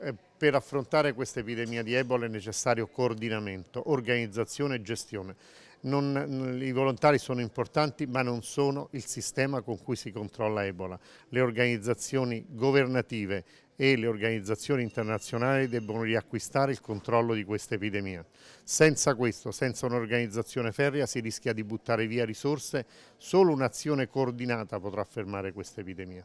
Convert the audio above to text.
Eh, per affrontare questa epidemia di Ebola è necessario coordinamento, organizzazione e gestione. Non, I volontari sono importanti ma non sono il sistema con cui si controlla Ebola. Le organizzazioni governative e le organizzazioni internazionali debbono riacquistare il controllo di questa epidemia. Senza questo, senza un'organizzazione ferrea, si rischia di buttare via risorse. Solo un'azione coordinata potrà fermare questa epidemia.